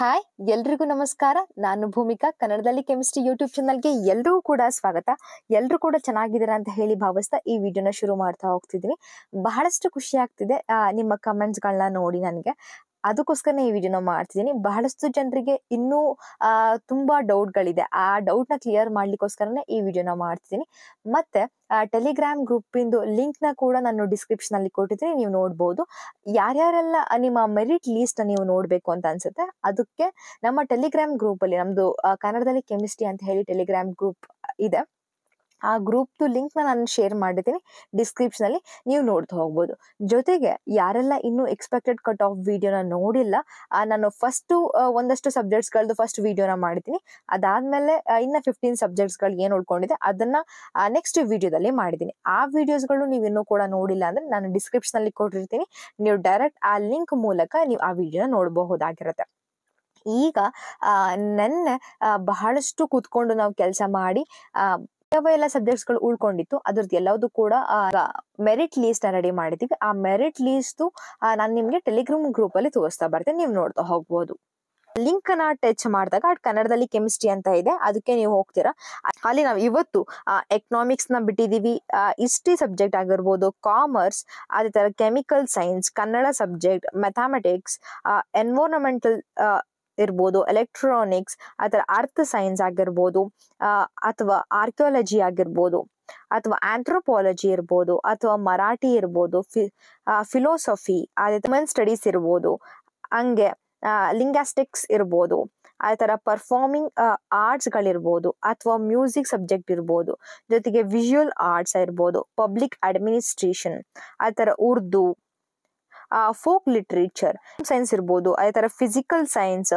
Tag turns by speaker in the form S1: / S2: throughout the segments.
S1: hi ಎಲ್ರಿಗೂ ನಮಸ್ಕಾರ ನಾನು ಭೂಮಿಕಾ ಕನ್ನಡದಲ್ಲಿ ಕೆಮಿಸ್ಟ್ರಿ ಯೂಟ್ಯೂಬ್ ಚಾನಲ್ಗೆ ಎಲ್ರಿಗೂ ಕೂಡ ಸ್ವಾಗತ ಎಲ್ಲರೂ ಕೂಡ ಚೆನ್ನಾಗಿದ್ದೀರಾ ಅಂತ ಹೇಳಿ ಭಾವಿಸ್ತಾ ಈ ವಿಡಿಯೋನ ಶುರು ಮಾಡ್ತಾ ಹೋಗ್ತಿದ್ದೀನಿ ಬಹಳಷ್ಟು ಖುಷಿ ಆಗ್ತಿದೆ ನಿಮ್ಮ ಕಮೆಂಟ್ಸ್ಗಳನ್ನ ನೋಡಿ ನನಗೆ ಅದಕ್ಕೋಸ್ಕರ ಈ ವಿಡಿಯೋನ ಮಾಡ್ತಿದ್ದೀನಿ ಬಹಳಷ್ಟು ಜನರಿಗೆ ಇನ್ನೂ ತುಂಬಾ ಡೌಟ್ಗಳಿದೆ ಆ ಡೌಟ್ ನ ಕ್ಲಿಯರ್ ಮಾಡ್ಲಿಕ್ಕೋಸ್ಕರನೇ ಈ ವಿಡಿಯೋನ ಮಾಡ್ತಿದ್ದೀನಿ ಮತ್ತೆ ಟೆಲಿಗ್ರಾಮ್ ಗ್ರೂಪ್ ಇಂದು ಲಿಂಕ್ ನ ಕೂಡ ನಾನು ಡಿಸ್ಕ್ರಿಪ್ಷನ್ ಅಲ್ಲಿ ಕೊಟ್ಟಿದ್ರೆ ನೀವು ನೋಡ್ಬೋದು ಯಾರ್ಯಾರೆಲ್ಲ ನಿಮ್ಮ ಮೆರಿಟ್ ಲೀಸ್ಟ್ ನೀವು ನೋಡ್ಬೇಕು ಅಂತ ಅನ್ಸುತ್ತೆ ಅದಕ್ಕೆ ನಮ್ಮ ಟೆಲಿಗ್ರಾಮ್ ಗ್ರೂಪ್ ಅಲ್ಲಿ ನಮ್ದು ಕನ್ನಡದಲ್ಲಿ ಕೆಮಿಸ್ಟ್ರಿ ಅಂತ ಹೇಳಿ ಟೆಲಿಗ್ರಾಮ್ ಗ್ರೂಪ್ ಇದೆ ಆ ಗ್ರೂಪ್ದು ಲಿಂಕ್ನ ನಾನು ಶೇರ್ ಮಾಡಿದ್ದೀನಿ ಡಿಸ್ಕ್ರಿಪ್ಷನಲ್ಲಿ ನೀವು ನೋಡ್ತಾ ಹೋಗ್ಬೋದು ಜೊತೆಗೆ ಯಾರೆಲ್ಲ ಇನ್ನೂ ಎಕ್ಸ್ಪೆಕ್ಟೆಡ್ ಕಟ್ ಆಫ್ ವಿಡಿಯೋನ ನೋಡಿಲ್ಲ ನಾನು ಫಸ್ಟು ಒಂದಷ್ಟು ಸಬ್ಜೆಕ್ಟ್ಸ್ಗಳದ್ದು ಫಸ್ಟ್ ವಿಡಿಯೋನ ಮಾಡಿದ್ದೀನಿ ಅದಾದ್ಮೇಲೆ ಇನ್ನು ಫಿಫ್ಟೀನ್ ಸಬ್ಜೆಕ್ಟ್ಸ್ಗಳು ಏನು ಉಳ್ಕೊಂಡಿದೆ ಅದನ್ನ ನೆಕ್ಸ್ಟ್ ವಿಡಿಯೋದಲ್ಲಿ ಮಾಡಿದ್ದೀನಿ ಆ ವಿಡಿಯೋಸ್ಗಳು ನೀವು ಇನ್ನೂ ಕೂಡ ನೋಡಿಲ್ಲ ಅಂದ್ರೆ ನಾನು ಡಿಸ್ಕ್ರಿಪ್ಷನಲ್ಲಿ ಕೊಟ್ಟಿರ್ತೀನಿ ನೀವು ಡೈರೆಕ್ಟ್ ಆ ಲಿಂಕ್ ಮೂಲಕ ನೀವು ಆ ವಿಡಿಯೋನ ನೋಡಬಹುದಾಗಿರುತ್ತೆ ಈಗ ನೆನ್ನೆ ಬಹಳಷ್ಟು ಕೂತ್ಕೊಂಡು ನಾವು ಕೆಲಸ ಮಾಡಿ ಯಾವ ಎಲ್ಲ ಸಬ್ಜೆಕ್ಟ್ಸ್ ಗಳು ಉಳ್ಕೊಂಡಿತ್ತು ಅದ್ರದ್ದು ಎಲ್ಲದೂ ಕೂಡ ಮೆರಿಟ್ ಲೀಸ್ಟ್ ರೆಡಿ ಮಾಡಿದೀವಿ ಆ ಮೆರಿಟ್ ಲೀಸ್ಟ್ ನಾನು ನಿಮ್ಗೆ ಟೆಲಿಗ್ರಾಮ್ ಗ್ರೂಪ್ ಅಲ್ಲಿ ತೋರಿಸ್ತಾ ಬರ್ತೇನೆ ನೀವು ನೋಡ್ತಾ ಹೋಗ್ಬೋದು ಲಿಂಕ್ ಅನ್ನ ಟಚ್ ಮಾಡಿದಾಗ ಕನ್ನಡದಲ್ಲಿ ಕೆಮಿಸ್ಟ್ರಿ ಅಂತ ಇದೆ ಅದಕ್ಕೆ ನೀವು ಹೋಗ್ತೀರಾ ಅಲ್ಲಿ ನಾವು ಇವತ್ತು ಎಕನಾಮಿಕ್ಸ್ ನ ಬಿಟ್ಟಿದೀವಿ ಹಿಸ್ಟ್ರಿ ಸಬ್ಜೆಕ್ಟ್ ಆಗಿರ್ಬೋದು ಕಾಮರ್ಸ್ ಅದೇ ತರ chemical science Kannada subject mathematics environmental ಇರ್ಬೋದು ಎಲೆಕ್ಟ್ರಾನಿಕ್ಸ್ ಆತರ ಅರ್ಥ ಸೈನ್ಸ್ ಆಗಿರ್ಬೋದು ಅಥವಾ ಆರ್ಕಿಯಾಲಜಿ ಆಗಿರ್ಬೋದು ಅಥವಾ ಆಂಥ್ರೋಪಾಲಜಿ ಇರ್ಬೋದು ಅಥವಾ ಮರಾಠಿ ಇರ್ಬೋದು ಫಿ ಫಿಲೋಸಫಿ ಅದೇ ಸ್ಟಡೀಸ್ ಇರ್ಬೋದು ಹಂಗೆ ಲಿಂಗಾಸ್ಟಿಕ್ಸ್ ಇರ್ಬೋದು ಆ ಥರ ಪರ್ಫಾರ್ಮಿಂಗ್ ಆರ್ಟ್ಸ್ಗಳಿರ್ಬೋದು ಅಥವಾ ಮ್ಯೂಸಿಕ್ ಸಬ್ಜೆಕ್ಟ್ ಇರ್ಬೋದು ಜೊತೆಗೆ ವಿಜುವಲ್ ಆರ್ಟ್ಸ್ ಇರ್ಬೋದು ಪಬ್ಲಿಕ್ ಅಡ್ಮಿನಿಸ್ಟ್ರೇಷನ್ ಆ ಥರ ಉರ್ದು ಫೋಕ್ ಲಿಟ್ರೇಚರ್ ಸೈನ್ಸ್ ಇರ್ಬೋದು ಅದೇ ಥರ physical science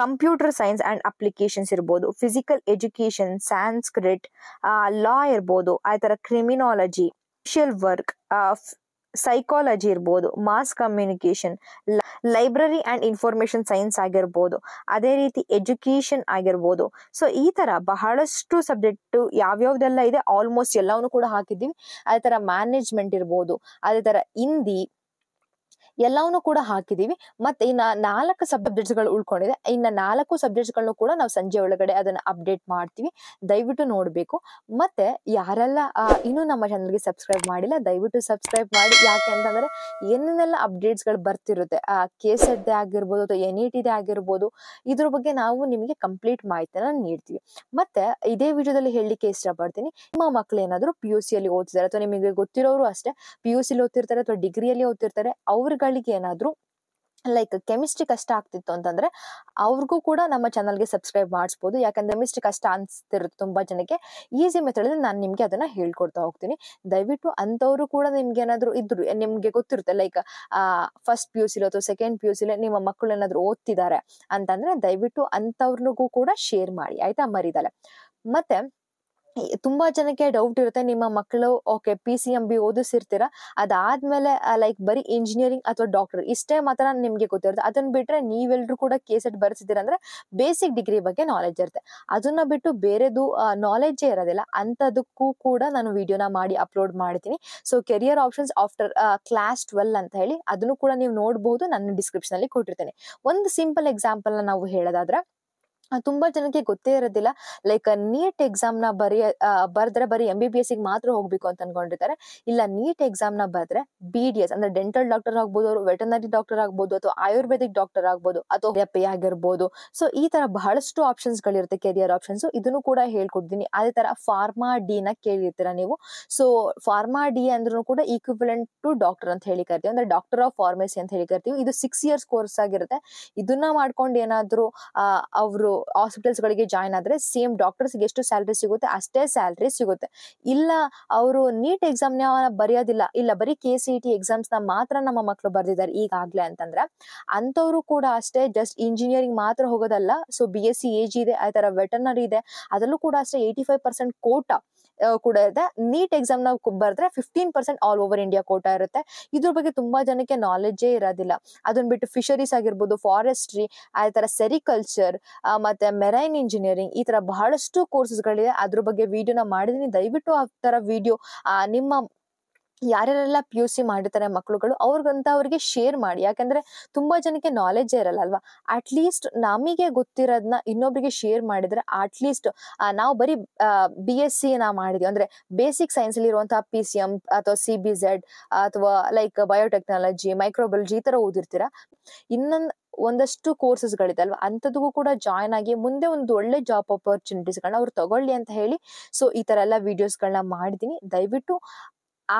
S1: computer science and applications ಇರ್ಬೋದು ಫಿಸಿಕಲ್ ಎಜುಕೇಶನ್ ಸ್ಯಾನ್ಸ್ಕ್ರಿಟ್ ಲಾ ಇರ್ಬೋದು ಆ ಥರ ಕ್ರಿಮಿನಾಲಜಿ ಸೋಷಿಯಲ್ ವರ್ಕ್ ಸೈಕಾಲಜಿ ಇರ್ಬೋದು mass communication library and information science ಆಗಿರ್ಬೋದು ಅದೇ ರೀತಿ ಎಜುಕೇಷನ್ ಆಗಿರ್ಬೋದು ಸೊ ಈ ಥರ ಬಹಳಷ್ಟು ಸಬ್ಜೆಕ್ಟು ಯಾವ್ಯಾವ್ದೆಲ್ಲ ಇದೆ ಆಲ್ಮೋಸ್ಟ್ ಎಲ್ಲವನ್ನೂ ಕೂಡ ಹಾಕಿದ್ದೀವಿ ಅದೇ ಥರ ಮ್ಯಾನೇಜ್ಮೆಂಟ್ ಇರ್ಬೋದು ಅದೇ ಥರ ಹಿಂದಿ ಎಲ್ಲವನ್ನೂ ಕೂಡ ಹಾಕಿದೀವಿ ಮತ್ತೆ ಇನ್ನ ನಾಲ್ಕು ಸಬ್ಜೆಕ್ಟ್ಸ್ ಗಳು ಉಳ್ಕೊಂಡಿದೆ ಇನ್ನ ನಾಲ್ಕು ಸಬ್ಜೆಕ್ಟ್ಸ್ ಗಳನ್ನು ಕೂಡ ನಾವು ಸಂಜೆ ಒಳಗಡೆ ಅದನ್ನ ಅಪ್ಡೇಟ್ ಮಾಡ್ತೀವಿ ದಯವಿಟ್ಟು ನೋಡ್ಬೇಕು ಮತ್ತೆ ಯಾರೆಲ್ಲ ಇನ್ನು ನಮ್ಮ ಚಾನಲ್ಗೆ ಸಬ್ಸ್ಕ್ರೈಬ್ ಮಾಡಿಲ್ಲ ದಯವಿಟ್ಟು ಸಬ್ಸ್ಕ್ರೈಬ್ ಮಾಡಿ ಯಾಕೆ ಅಂತಂದ್ರೆ ಏನೇನೆಲ್ಲ ಅಪ್ಡೇಟ್ಸ್ ಗಳು ಬರ್ತಿರುತ್ತೆ ಆ ಕೇಸದ್ದೇ ಆಗಿರ್ಬೋದು ಅಥವಾ ಎನ್ ಇ e ದೇ ಆಗಿರ್ಬೋದು ಇದ್ರ ಬಗ್ಗೆ ನಾವು ನಿಮಗೆ ಕಂಪ್ಲೀಟ್ ಮಾಹಿತಿಯನ್ನ ನೀಡ್ತೀವಿ ಮತ್ತೆ ಇದೇ ವಿಡಿಯೋದಲ್ಲಿ ಹೇಳಲಿಕ್ಕೆ ಇಷ್ಟಪಡ್ತೀನಿ ನಿಮ್ಮ ಮಕ್ಕಳು ಏನಾದ್ರು ಪಿ ಯು ಅಲ್ಲಿ ಓದ್ತಿದ್ದಾರೆ ಅಥವಾ ನಿಮಗೆ ಗೊತ್ತಿರೋರು ಅಷ್ಟೇ ಪಿ ಯು ಸಿಲಿ ಓದ್ತಿರ್ತಾರೆ ಅಥವಾ ಡಿಗ್ರಿಯಲ್ಲಿ ಓದ್ತಿರ್ತಾರೆ ಅವ್ರಿಗೆ ಮಕ್ಕಳಿಗೆ ಏನಾದರೂ ಲೈಕ್ ಕೆಮಿಸ್ಟ್ರಿ ಕಷ್ಟ ಆಗ್ತಿತ್ತು ಅಂತಂದ್ರೆ ಅವ್ರಿಗೂ ಕೂಡ ನಮ್ಮ ಚಾನಲ್ಗೆ ಸಬ್ಸ್ಕ್ರೈಬ್ ಮಾಡಿಸ್ಬೋದು ಯಾಕಂದ್ರೆ ಕೆಮಿಸ್ಟ್ರಿ ಕಷ್ಟ ಅನ್ಸ್ತಿರುತ್ತೆ ತುಂಬಾ ಜನಕ್ಕೆ ಈಸಿ ಮೆಥಡ್ ನಾನು ನಿಮಗೆ ಅದನ್ನ ಹೇಳ್ಕೊಡ್ತಾ ಹೋಗ್ತೀನಿ ದಯವಿಟ್ಟು ಅಂಥವ್ರು ಕೂಡ ನಿಮ್ಗೆ ಏನಾದ್ರು ಇದ್ರು ನಿಮ್ಗೆ ಗೊತ್ತಿರುತ್ತೆ ಲೈಕ್ ಫಸ್ಟ್ ಪಿ ಯು ಸಿಲೋ ಅಥವಾ ಸೆಕೆಂಡ್ ಪಿ ಯು ಸಿಲೋ ನಿಮ್ಮ ಮಕ್ಕಳು ಏನಾದ್ರು ಓದ್ತಿದ್ದಾರೆ ಅಂತಂದ್ರೆ ದಯವಿಟ್ಟು ಅಂಥವ್ರಿಗೂ ಕೂಡ ಶೇರ್ ಮಾಡಿ ಆಯ್ತಾ ಮರಿದಲೆ ಮತ್ತೆ ತುಂಬಾ ಜನಕ್ಕೆ ಡೌಟ್ ಇರುತ್ತೆ ನಿಮ್ಮ ಮಕ್ಕಳು okay P C M B ಓದಿಸಿರ್ತೀರ ಅದಾದ್ಮೇಲೆ ಲೈಕ್ ಬರೀ ಇಂಜಿನಿಯರಿಂಗ್ ಅಥವಾ ಡಾಕ್ಟರ್ ಇಷ್ಟೇ ಮಾತ್ರ ನಿಮ್ಗೆ ಗೊತ್ತಿರುತ್ತೆ ಅದನ್ನ ಬಿಟ್ರೆ ನೀವೆಲ್ಲರೂ ಕೂಡ ಕೇಸೆಟ್ ಬರ್ಸಿದಿರ ಅಂದ್ರೆ ಬೇಸಿಕ್ ಡಿಗ್ರಿ ಬಗ್ಗೆ ನಾಲೆಜ್ ಇರುತ್ತೆ ಅದನ್ನ ಬಿಟ್ಟು ಬೇರೆದು ನಾಲೆಜೇ ಇರೋದಿಲ್ಲ ಅಂಥದಕ್ಕೂ ಕೂಡ ನಾನು ವಿಡಿಯೋನ ಮಾಡಿ ಅಪ್ಲೋಡ್ ಮಾಡ್ತೀನಿ so career options after class twelve ಅಂತ ಹೇಳಿ ಅದನ್ನು ಕೂಡ ನೀವು ನೋಡಬಹುದು ನನ್ನ ಡಿಸ್ಕ್ರಿಪ್ಷನ್ ಅಲ್ಲಿ ಕೊಟ್ಟಿರ್ತೇನೆ ಒಂದು ಸಿಂಪಲ್ ಎಕ್ಸಾಂಪಲ್ ನಾವು ಹೇಳೋದಾದ್ರೆ ತುಂಬಾ ಜನಕ್ಕೆ ಗೊತ್ತೇ ಇರೋದಿಲ್ಲ ಲೈಕ್ ನೀಟ್ ಎಕ್ಸಾಮ್ ನ ಬರೆಯ ಬರೆದ್ರೆ ಬರೀ ಎಂ ಬಿ ಬಿ ಎಸ್ ಮಾತ್ರ ಹೋಗ್ಬೇಕು ಅಂತ ಅನ್ಕೊಂಡಿರ್ತಾರೆ ಇಲ್ಲ ನೀಟ್ ಎಕ್ಸಾಮ್ ನ ಬರೆದ್ರೆ ಬಿ ಡಿ ಎಸ್ ಅಂದ್ರೆ ಡೆಂಟಲ್ ಡಾಕ್ಟರ್ ಆಗ್ಬೋದು ಅವರು ವೆಟನರಿ ಡಾಕ್ಟರ್ ಆಗ್ಬೋದು ಅಥವಾ ಆಯುರ್ವೇದಿಕ್ ಡಾಕ್ಟರ್ ಆಗ್ಬೋದು ಅಥವಾ ಎಪಿ ಆಗಿರ್ಬೋದು ಸೊ ಈ ತರ ಬಹಳಷ್ಟು ಆಪ್ಷನ್ಸ್ ಗಳಿರುತ್ತೆ ಕೆರಿಯರ್ ಆಪ್ಷನ್ಸ್ ಇದನ್ನು ಕೂಡ ಹೇಳ್ಕೊಡ್ತೀನಿ ಅದೇ ತರ ಫಾರ್ಮಾ ಡಿ ನ ಕೇಳಿರ್ತೀರ ನೀವು ಸೊ ಫಾರ್ಮಾ ಡಿ ಅಂದ್ರೂ ಕೂಡ ಈಕ್ವಿಲೆಂಟ್ ಟು ಡಾಕ್ಟರ್ ಅಂತ ಹೇಳಿ ಕರಿತೀವಿ ಅಂದ್ರೆ ಡಾಕ್ಟರ್ ಆಫ್ ಫಾರ್ಮಸಿ ಅಂತ ಹೇಳಿ ಕರಿತೀವಿ ಇದು ಸಿಕ್ಸ್ ಇಯರ್ಸ್ ಕೋರ್ಸ್ ಆಗಿರುತ್ತೆ ಇದನ್ನ ಮಾಡ್ಕೊಂಡು ಏನಾದ್ರು ಅವರು ಹಾಸ್ಪಿಟಲ್ಸ್ಗಳಿಗೆ ಜಾಯ್ನ್ ಆದ್ರೆ ಸೇಮ್ ಡಾಕ್ಟರ್ಸ್ಗೆ ಎಷ್ಟು ಸ್ಯಾಲ್ರಿ ಸಿಗುತ್ತೆ ಅಷ್ಟೇ ಸ್ಯಾಲ್ರಿ ಸಿಗುತ್ತೆ ಇಲ್ಲ ಅವರು ನೀಟ್ ಎಕ್ಸಾಮ್ನ ಬರೆಯೋದಿಲ್ಲ ಇಲ್ಲ ಬರೀ ಕೆ ಸಿ ಇ ಟಿ ನ ಮಾತ್ರ ನಮ್ಮ ಮಕ್ಕಳು ಬರ್ದಿದ್ದಾರೆ ಈಗಾಗ್ಲೇ ಅಂತಂದ್ರೆ ಅಂಥವ್ರು ಕೂಡ ಅಷ್ಟೇ ಜಸ್ಟ್ ಇಂಜಿನಿಯರಿಂಗ್ ಮಾತ್ರ ಹೋಗೋದಲ್ಲ so B S C age ಇದೆ ಆ ತರ ವೆಟರ್ನರಿ ಇದೆ ಅದರಲ್ಲೂ ಕೂಡ ಅಷ್ಟೇ ಏಯ್ಟಿ ಫೈವ್ ಪರ್ಸೆಂಟ್ ಕೋಟ ಕೂಡ ಇದೆ ನೀಟ್ ಎಕ್ಸಾಮ್ ನಾವು ಬರೆದ್ರೆ fifteen percent all over India quota ಇರುತ್ತೆ ಇದ್ರ ಬಗ್ಗೆ ತುಂಬಾ ಜನಕ್ಕೆ ನಾಲೆಡ್ಜೇ ಇರೋದಿಲ್ಲ ಅದನ್ನ ಬಿಟ್ಟು ಫಿಶರೀಸ್ ಆಗಿರ್ಬೋದು ಫಾರೆಸ್ಟ್ರಿ ಆ ತರ ಸೆರಿಕಲ್ಚರ್ ಮತ್ತೆ ಮೆರೈನ್ ಇಂಜಿನಿಯರಿಂಗ್ ಈ ತರ ಬಹಳಷ್ಟು ಕೋರ್ಸಸ್ ಗಳಿದೆ ಅದ್ರ ಬಗ್ಗೆ ವಿಡಿಯೋನ ಮಾಡಿದೀನಿ ದಯವಿಟ್ಟು ಆ ತರ ವಿಡಿಯೋ ನಿಮ್ಮ ಯಾರ್ಯಾರೆಲ್ಲ ಪಿ ಯು ಸಿ ಮಾಡಿರ್ತಾರೆ ಮಕ್ಳುಗಳು ಅವ್ರಿಗಂತ ಅವ್ರಿಗೆ ಶೇರ್ ಮಾಡಿ ಯಾಕಂದ್ರೆ ತುಂಬಾ ಜನಕ್ಕೆ ನಾಲೆಜ್ ಇರಲ್ಲ ಅಲ್ವಾ ಅಟ್ ಲೀಸ್ಟ್ ನಮಗೆ ಗೊತ್ತಿರೋದನ್ನ ಇನ್ನೊಬ್ರಿಗೆ ಶೇರ್ ಮಾಡಿದ್ರೆ ಅಟ್ ಲೀಸ್ಟ್ ನಾವು ಬರೀ ಬಿ ಎಸ್ ಸಿ ನಾ ಮಾಡಿದ್ವಿ ಅಂದ್ರೆ ಬೇಸಿಕ್ ಸೈನ್ಸ್ ಅಲ್ಲಿ ಇರುವಂತಹ ಪಿ ಸಿ ಎಂ ಅಥವಾ ಸಿ ಬಿ ಝೆಡ್ ಅಥವಾ ಲೈಕ್ ಬಯೋಟೆಕ್ನಾಲಜಿ ಮೈಕ್ರೋಬಾಲಜಿ ಈ ತರ ಓದಿರ್ತೀರಾ ಇನ್ನೊಂದ್ ಒಂದಷ್ಟು ಕೋರ್ಸಸ್ ಗಳಿದೆ ಅಲ್ವಾ ಅಂಥದ್ದು ಕೂಡ ಜಾಯ್ನ್ ಆಗಿ ಮುಂದೆ ಒಂದು ಒಳ್ಳೆ ಜಾಬ್ ಆಪರ್ಚುನಿಟೀಸ್ಗಳನ್ನ ಅವ್ರು ತಗೊಳ್ಳಿ ಅಂತ ಹೇಳಿ ಸೊ ಈ ತರ ಎಲ್ಲ ವಿಡಿಯೋಸ್ಗಳನ್ನ ಮಾಡಿದ್ದೀನಿ ದಯವಿಟ್ಟು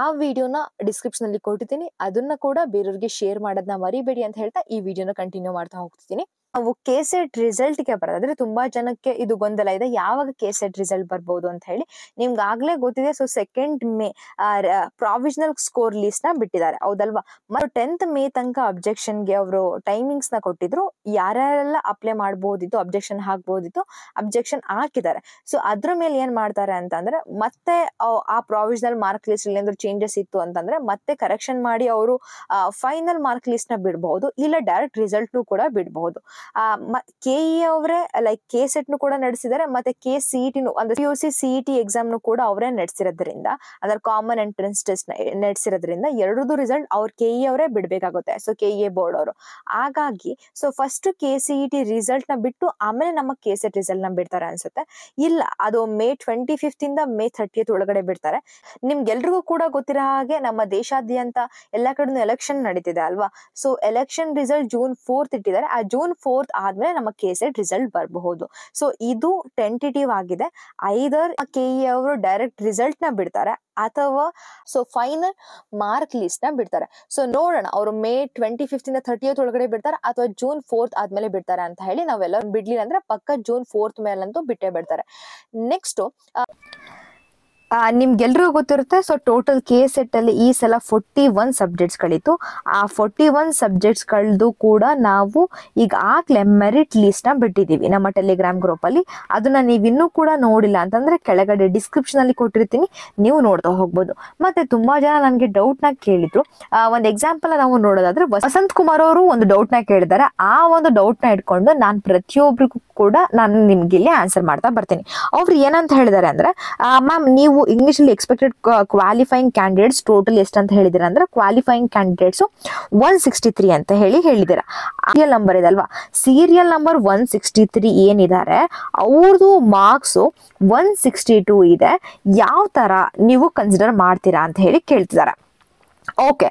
S1: ಆ ವಿಡಿಯೋನ ಡಿಸ್ಕ್ರಿಪ್ಷನ್ ಅಲ್ಲಿ ಕೊಟ್ಟಿದ್ದೀನಿ ಅದನ್ನ ಕೂಡ ಬೇರೆಯವ್ರಿಗೆ ಶೇರ್ ಮಾಡೋದನ್ನ ಮರಿಬೇಡಿ ಅಂತ ಹೇಳ್ತಾ ಈ ವಿಡಿಯೋನ ಕಂಟಿನ್ಯೂ ಮಾಡ್ತಾ ಹೋಗ್ತಿದ್ದೀನಿ ಅವು ಕೆಸೆಟ್ ರಿಸಲ್ಟ್ ಗೆ ಬರೋದು ಅಂದ್ರೆ ತುಂಬಾ ಜನಕ್ಕೆ ಇದು ಗೊಂದಲ ಇದೆ ಯಾವಾಗ ಕೆಸೆಟ್ ರಿಸಲ್ಟ್ ಬರ್ಬೋದು ಅಂತ ಹೇಳಿ ನಿಮ್ಗೆ ಆಗ್ಲೇ ಗೊತ್ತಿದೆ so second May provisional score list ನ ಬಿಟ್ಟಿದ್ದಾರೆ ಹೌದಲ್ವಾ ಮತ್ತು ಟೆಂತ್ ಮೇ ತನಕ ಅಬ್ಜೆಕ್ಷನ್ ಗೆ ಅವರು ಟೈಮಿಂಗ್ಸ್ ನ ಕೊಟ್ಟಿದ್ರು ಯಾರ್ಯಾರೆಲ್ಲ ಅಪ್ಲೈ ಮಾಡಬಹುದಿತ್ತು ಅಬ್ಜೆಕ್ಷನ್ ಹಾಕ್ಬಹುದಿತ್ತು ಅಬ್ಜೆಕ್ಷನ್ ಹಾಕಿದ್ದಾರೆ ಸೊ ಅದ್ರ ಮೇಲೆ ಏನ್ ಮಾಡ್ತಾರೆ ಅಂತಂದ್ರೆ ಮತ್ತೆ ಆ ಪ್ರಾವಿಷನಲ್ ಮಾರ್ಕ್ ಲಿಸ್ಟ್ ಏನಾದ್ರು ಚೇಂಜಸ್ ಇತ್ತು ಅಂತಂದ್ರೆ ಮತ್ತೆ ಕರೆಕ್ಷನ್ ಮಾಡಿ ಅವರು ಫೈನಲ್ ಮಾರ್ಕ್ ಲಿಸ್ಟ್ ನ ಬಿಡಬಹುದು ಇಲ್ಲ ಡೈರೆಕ್ಟ್ ರಿಸಲ್ಟ್ ಕೂಡ ಬಿಡಬಹುದು ಕೆ ಇ ಅವರೇ ಲೈಕ್ ಕೆ ಸೆಟ್ ಕೂಡ ನಡೆಸಿದ್ದಾರೆ ಮತ್ತೆ ಕೆ ಟಿನು e ಅಂದ್ರೆ P U C CET exam ನು ಕೂಡ ಅವರೇ ನಡೆಸಿರೋದ್ರಿಂದ ಅಂದ್ರೆ ಕಾಮನ್ ಎಂಟ್ರೆನ್ಸ್ ಟೆಸ್ಟ್ ನಡೆಸಿರೋದ್ರಿಂದ ಎರಡರದು ರಿಸಲ್ಟ್ ಅವ್ರ ಕೆ ಇ e ಅವರೇ ಬಿಡಬೇಕಾಗುತ್ತೆ so K E e board ಅವರು ಹಾಗಾಗಿ so first K C T result ನ ಬಿಟ್ಟು ಆಮೇಲೆ ನಮ್ಮ ಕೆ ಸೆಟ್ ರಿಸಲ್ಟ್ ನ ಬಿಡ್ತಾರೆ ಅನ್ಸುತ್ತೆ ಇಲ್ಲ ಅದು ಮೇ ಟ್ವೆಂಟಿ ಫಿಫ್ತ್ ಇಂದ ಮೇ ಥರ್ಟಿಯತ್ ಒಳಗಡೆ ಬಿಡ್ತಾರೆ ನಿಮ್ಗೆಲ್ರಿಗೂ ಕೂಡ ಗೊತ್ತಿರೋ ಹಾಗೆ ನಮ್ಮ ದೇಶಾದ್ಯಂತ ಎಲ್ಲಾ ಕಡೆನೂ ಎಲೆಕ್ಷನ್ ನಡೀತಿದೆ ಅಲ್ವಾ so election result June fourth ಇಟ್ಟಿದ್ದಾರೆ ಆ ಜೂನ್ ಫೋರ್ ಫೋರ್ತ್ ಆದ್ಮೇಲೆ ನಮ್ಮ ಕೆ ರಿಸಲ್ಟ್ ಬರಬಹುದು ಸೊ ಇದು ಟೆಂಟೇಟಿವ್ ಆಗಿದೆ ಐದರ್ ಕೆ ಇ ಅವರು ಡೈರೆಕ್ಟ್ ರಿಸಲ್ಟ್ ನ ಬಿಡ್ತಾರೆ ಅಥವಾ ಸೊ ಫೈನಲ್ ಮಾರ್ಕ್ ಲಿಸ್ಟ್ ನ ಬಿಡ್ತಾರೆ ಸೊ ನೋಡೋಣ ಅವರು ಮೇ ಟ್ವೆಂಟಿ ಫಿಫ್ತ್ ಇಂದ ಒಳಗಡೆ ಬಿಡ್ತಾರೆ ಅಥವಾ ಜೂನ್ ಫೋರ್ತ್ ಆದ್ಮೇಲೆ ಬಿಡ್ತಾರೆ ಅಂತ ಹೇಳಿ ನಾವೆಲ್ಲ ಬಿಡ್ಲಿಲ್ಲ ಅಂದ್ರೆ ಪಕ್ಕ ಜೂನ್ ಫೋರ್ತ್ ಮೇಲಂತೂ ಬಿಟ್ಟೇ ಬಿಡ್ತಾರೆ ನೆಕ್ಸ್ಟ್ ನಿಮ್ಗೆಲ್ರಿಗೂ ಗೊತ್ತಿರುತ್ತೆ ಸೊ ಟೋಟಲ್ ಕೆ ಸೆಟ್ ಅಲ್ಲಿ ಈ ಸಲ ಫೋರ್ಟಿ ಒನ್ ಸಬ್ಜೆಕ್ಟ್ಸ್ ಕಳೀತು ಆ ಫೋರ್ಟಿ ಒನ್ ಸಬ್ಜೆಕ್ಟ್ಸ್ ಕಳೆದು ಕೂಡ ನಾವು ಈಗ ಆ ಮೆರಿಟ್ ಲಿಸ್ಟ್ ನ ಬಿಟ್ಟಿದೀವಿ ನಮ್ಮ ಟೆಲಿಗ್ರಾಮ್ ಗ್ರೂಪ್ ಅಲ್ಲಿ ಅದನ್ನ ನೀವು ಇನ್ನೂ ಕೂಡ ನೋಡಿಲ್ಲ ಅಂತಂದ್ರೆ ಕೆಳಗಡೆ ಡಿಸ್ಕ್ರಿಪ್ಷನ್ ಅಲ್ಲಿ ಕೊಟ್ಟಿರ್ತೀನಿ ನೀವು ನೋಡ್ತಾ ಹೋಗ್ಬೋದು ಮತ್ತೆ ತುಂಬಾ ಜನ ನನ್ಗೆ ಡೌಟ್ ನ ಕೇಳಿದ್ರು ಒಂದು ಎಕ್ಸಾಂಪಲ್ ನಾವು ನೋಡೋದಾದ್ರೆ ವಸಂತ್ ಕುಮಾರ್ ಅವರು ಒಂದು ಡೌಟ್ ನ ಕೇಳಿದ್ದಾರೆ ಆ ಒಂದು ಡೌಟ್ ನ ಇಟ್ಕೊಂಡು ನಾನು ಪ್ರತಿಯೊಬ್ಬರಿಗೂ ಕೂಡ ನಾನು ನಿಮ್ಗೆ ಇಲ್ಲಿ ಆನ್ಸರ್ ಮಾಡ್ತಾ ಬರ್ತೀನಿ ಅವ್ರು ಏನಂತ ಹೇಳಿದಾರೆ ಅಂದ್ರೆ ಮ್ಯಾಮ್ ನೀವು ಇಂಗ್ಲಿಷ್ ಅಲ್ಲಿ ಎಕ್ಸ್ಪೆಕ್ಟೆಡ್ ಕ್ವಾಲಿಫೈಯಿಂಗ್ ಕ್ಯಾಂಡಿಡೇಟ್ಸ್ ಟೋಟಲ್ ಎಷ್ಟು ಅಂತ ಹೇಳಿದಿರ ಅಂದ್ರೆ qualifying candidates one sixty three ಅಂತ ಹೇಳಿ ಹೇಳಿದಿರ ಸೀರಿಯಲ್ ನಂಬರ್ ಇದೆ ಅಲ್ವಾ serial number one sixty three ಏನಿದ್ದಾರೆ ಅವ್ರದ್ದು ಮಾರ್ಕ್ಸ್ ಒನ್ ಸಿಕ್ಸ್ಟಿ ಟೂ ಇದೆ ಯಾವ ತರ ನೀವು ಕನ್ಸಿಡರ್ ಮಾಡ್ತೀರಾ ಅಂತ ಹೇಳಿ ಕೇಳ್ತಿದ್ದಾರೆ ಓಕೆ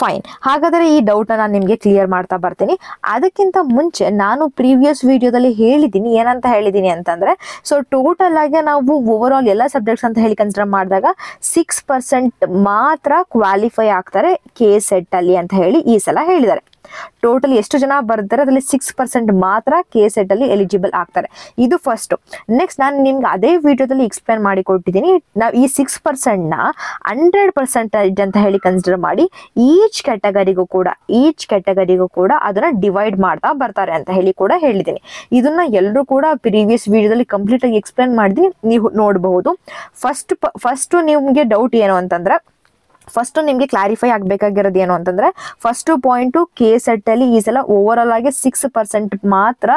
S1: ಫೈನ್ ಹಾಗಾದರೆ ಈ ಡೌಟ್ನ ನಾನು ನಿಮಗೆ ಕ್ಲಿಯರ್ ಮಾಡ್ತಾ ಬರ್ತೀನಿ ಅದಕ್ಕಿಂತ ಮುಂಚೆ ನಾನು ಪ್ರೀವಿಯಸ್ ವಿಡಿಯೋದಲ್ಲಿ ಹೇಳಿದ್ದೀನಿ ಏನಂತ ಹೇಳಿದ್ದೀನಿ ಅಂತಂದರೆ ಸೊ ಟೋಟಲ್ ಆಗಿ ನಾವು ಓವರ್ ಆಲ್ ಎಲ್ಲ ಸಬ್ಜೆಕ್ಟ್ಸ್ ಅಂತ ಹೇಳಿ ಕನ್ಸಿಡರ್ ಮಾಡಿದಾಗ ಸಿಕ್ಸ್ ಪರ್ಸೆಂಟ್ ಮಾತ್ರ ಕ್ವಾಲಿಫೈ ಆಗ್ತಾರೆ ಕೆ ಸೆಟ್ಟಲ್ಲಿ ಅಂತ ಹೇಳಿ ಈ ಸಲ ಹೇಳಿದ್ದಾರೆ ಟೋಟಲ್ ಎಷ್ಟು ಜನ ಬರ್ತಾರೆ ಅದರಲ್ಲಿ ಸಿಕ್ಸ್ ಪರ್ಸೆಂಟ್ ಮಾತ್ರ ಕೆ ಸೆಟ್ ಅಲ್ಲಿ ಎಲಿಜಿಬಲ್ ಆಗ್ತಾರೆ ಇದು ಫಸ್ಟ್ ನೆಕ್ಸ್ಟ್ ನಾನು ನಿಮ್ಗೆ ಅದೇ ವಿಡಿಯೋದಲ್ಲಿ ಎಕ್ಸ್ಪ್ಲೈನ್ ಮಾಡಿ ಕೊಟ್ಟಿದ್ದೀನಿ ನಾವು ಈ ಸಿಕ್ಸ್ ಪರ್ಸೆಂಟ್ನ ಹಂಡ್ರೆಡ್ ಪರ್ಸೆಂಟೇಜ್ ಅಂತ ಹೇಳಿ ಕನ್ಸಿಡರ್ ಮಾಡಿ ಈಚ್ ಕ್ಯಾಟಗರಿಗೂ ಕೂಡ ಈಚ್ ಕ್ಯಾಟಗರಿಗೂ ಕೂಡ ಅದನ್ನ ಡಿವೈಡ್ ಮಾಡ್ತಾ ಬರ್ತಾರೆ ಅಂತ ಹೇಳಿ ಕೂಡ ಹೇಳಿದ್ದೀನಿ ಇದನ್ನ ಎಲ್ಲರೂ ಕೂಡ ಪ್ರೀವಿಯಸ್ ವಿಡಿಯೋದಲ್ಲಿ ಕಂಪ್ಲೀಟ್ ಆಗಿ ಎಕ್ಸ್ಪ್ಲೈನ್ ಮಾಡಿದೀನಿ ನೀವು ನೋಡಬಹುದು ಫಸ್ಟ್ ಫಸ್ಟ್ ನಿಮ್ಗೆ ಡೌಟ್ ಏನು ಅಂತಂದ್ರೆ ಫಸ್ಟು ನಿಮಗೆ ಕ್ಲಾರಿಫೈ ಆಗಬೇಕಾಗಿರೋದು ಏನು ಅಂತಂದರೆ ಫಸ್ಟು ಪಾಯಿಂಟು ಕೆ ಸೆಟ್ಟಲ್ಲಿ ಈ ಸಲ ಓವರ್ ಆಲ್ ಆಗಿ ಸಿಕ್ಸ್ ಪರ್ಸೆಂಟ್ ಮಾತ್ರ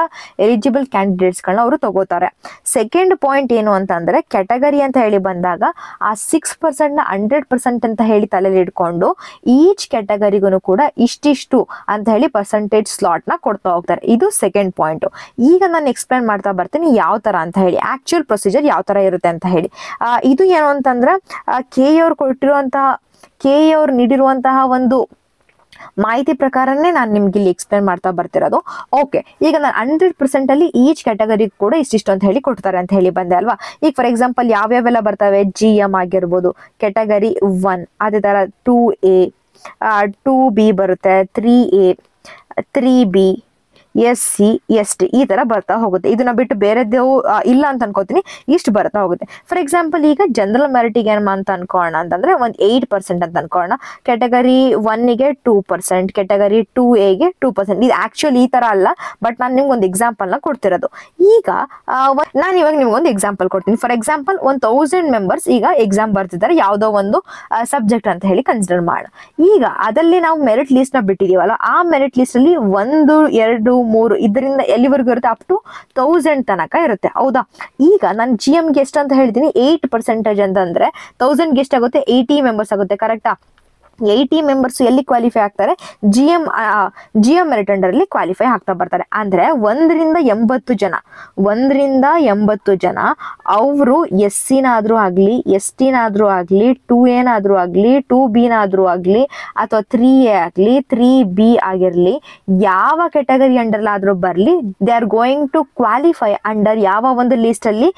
S1: ಎಲಿಜಿಬಲ್ ಕ್ಯಾಂಡಿಡೇಟ್ಸ್ಗಳನ್ನ ಅವರು ತಗೋತಾರೆ ಸೆಕೆಂಡ್ ಪಾಯಿಂಟ್ ಏನು ಅಂತಂದರೆ ಕ್ಯಾಟಗರಿ ಅಂತ ಹೇಳಿ ಬಂದಾಗ ಆ ಸಿಕ್ಸ್ ಪರ್ಸೆಂಟ್ನ ಹಂಡ್ರೆಡ್ ಪರ್ಸೆಂಟ್ ಅಂತ ಹೇಳಿ ತಲೆಯಲ್ಲಿ ಇಟ್ಕೊಂಡು ಈಚ್ ಕ್ಯಾಟಗರಿಗೂ ಕೂಡ ಇಷ್ಟಿಷ್ಟು ಅಂತ ಹೇಳಿ ಪರ್ಸೆಂಟೇಜ್ ಸ್ಲಾಟ್ನ ಕೊಡ್ತಾ ಹೋಗ್ತಾರೆ ಇದು ಸೆಕೆಂಡ್ ಪಾಯಿಂಟು ಈಗ ನಾನು ಎಕ್ಸ್ಪ್ಲೈನ್ ಮಾಡ್ತಾ ಬರ್ತೀನಿ ಯಾವ ಥರ ಅಂತ ಹೇಳಿ ಆ್ಯಕ್ಚುಯಲ್ ಪ್ರೊಸೀಜರ್ ಯಾವ ಥರ ಇರುತ್ತೆ ಅಂತ ಹೇಳಿ ಇದು ಏನು ಅಂತಂದ್ರೆ ಕೆ ಅವ್ರು ಕೊಟ್ಟಿರುವಂತಹ ಕೆ ಎ ಅವ್ರು ನೀಡಿರುವಂತಹ ಒಂದು ಮಾಹಿತಿ ಪ್ರಕಾರನೇ ನಾನು ನಿಮ್ಗೆ ಇಲ್ಲಿ ಎಕ್ಸ್ಪ್ಲೇನ್ ಮಾಡ್ತಾ ಬರ್ತಿರೋದು ಓಕೆ ಈಗ ನಾನು ಹಂಡ್ರೆಡ್ ಪರ್ಸೆಂಟ್ ಅಲ್ಲಿ ಈಚ್ ಕ್ಯಾಟಗರಿ ಕೂಡ ಇಷ್ಟಿಷ್ಟು ಅಂತ ಹೇಳಿ ಕೊಡ್ತಾರೆ ಅಂತ ಹೇಳಿ ಬಂದೆ ಅಲ್ವಾ ಈಗ ಫಾರ್ ಎಕ್ಸಾಂಪಲ್ ಯಾವ್ಯಾವೆಲ್ಲ ಬರ್ತವೆ ಜಿ ಎಂ ಆಗಿರ್ಬೋದು ಕ್ಯಾಟಗರಿ ಒನ್ ಅದೇ ತರ ಟೂ ಎ ಟೂ ಬಿ ಬರುತ್ತೆ three A three B S C S T ಈ ತರ ಬರ್ತಾ ಹೋಗುತ್ತೆ ಇದನ್ನ ಬಿಟ್ಟು ಬೇರೆದೇವು ಇಲ್ಲ ಅಂತ ಅನ್ಕೋತೀನಿ ಇಷ್ಟು ಬರ್ತಾ ಹೋಗುತ್ತೆ ಫಾರ್ ಎಕ್ಸಾಂಪಲ್ ಈಗ ಜನರಲ್ ಮೆರಿಟಿಗೆ ಅಂತ ಅನ್ಕೋಣ ಅಂತಂದ್ರೆ ಒಂದು ಏಟ್ ಪರ್ಸೆಂಟ್ ಅಂತ ಅನ್ಕೋಣ ಕೆಟಗರಿ ಒನ್ಗೆ ಟೂ ಪರ್ಸೆಂಟ್ ಕೆಟಗರಿ ಟೂ ಎಗೆ ಟೂ ಪರ್ಸೆಂಟ್ ಇದು ಆಕ್ಚುಲಿ ಈ ತರ ಅಲ್ಲ ಬಟ್ ನಾನು ನಿಮ್ಗೆ ಒಂದು ಎಕ್ಸಾಂಪಲ್ನ ಕೊಡ್ತಿರೋದು ಈಗ ನಾನು ಇವಾಗ ಒಂದು ಎಕ್ಸಾಂಪಲ್ ಕೊಡ್ತೀನಿ ಫಾರ್ ಎಕ್ಸಾಂಪಲ್ ಒಂದು ತೌಸಂಡ್ ಮೆಂಬರ್ಸ್ ಈಗ ಎಕ್ಸಾಮ್ ಬರ್ತಿದ್ದಾರೆ ಯಾವುದೋ ಒಂದು ಸಬ್ಜೆಕ್ಟ್ ಅಂತ ಹೇಳಿ ಕನ್ಸಿಡರ್ ಮಾಡ ಈಗ ಅದರಲ್ಲಿ ನಾವು ಮೆರಿಟ್ ಲಿಸ್ಟ್ ನ ಬಿಟ್ಟಿದೀವಲ್ಲ ಆ ಮೆರಿಟ್ ಅಲ್ಲಿ ಒಂದು ಎರಡು ಮೂರು ಇದರಿಂದ ಎಲ್ಲಿವರೆಗೂ ಇರುತ್ತೆ ಅಪ್ ಟು ತೌಸಂಡ್ ತನಕ ಇರುತ್ತೆ ಹೌದಾ ಈಗ ನಾನು ಜಿ ಎಮ್ ಗೆಸ್ಟ್ ಅಂತ ಹೇಳ್ತೀನಿ ಏಯ್ಟ್ ಪರ್ಸೆಂಟೇಜ್ ಅಂತಂದ್ರೆ ಗೆಸ್ಟ್ ಎಷ್ಟಾಗುತ್ತೆ ಏಯ್ಟಿ ಮೆಂಬರ್ಸ್ ಆಗುತ್ತೆ ಕರೆಕ್ಟಾ ಏಯ್ಟಿ ಮೆಂಬರ್ಸ್ ಎಲ್ಲಿ ಕ್ವಾಲಿಫೈ ಆಗ್ತಾರೆ G M G M merit under ಅಲ್ಲಿ ಕ್ವಾಲಿಫೈ ಆಗ್ತಾ ಬರ್ತಾರೆ ಅಂದ್ರೆ ಒಂದರಿಂದ ಎಂಬತ್ತು ಜನ ಒಂದರಿಂದ ಎಂಬತ್ತು ಜನ ಅವರು ಎಸ್ ಸಿನಾದ್ರೂ ಆಗಲಿ ಎಸ್ ಟಿನಾದ್ರೂ ಆಗಲಿ ಟೂ ಎನಾದ್ರೂ ಆಗಲಿ ಟೂ ನಾದ್ರೂ ಆಗಲಿ ಅಥವಾ ತ್ರೀ ಎ ಆಗಲಿ ತ್ರೀ ಬಿ ಆಗಿರಲಿ ಯಾವ ಕೆಟಗರಿ ಅಂಡರ್ಲಾದರೂ ಬರಲಿ they are going to qualify under ಯಾವ ಒಂದು ಲೀಸ್ಟಲ್ಲಿ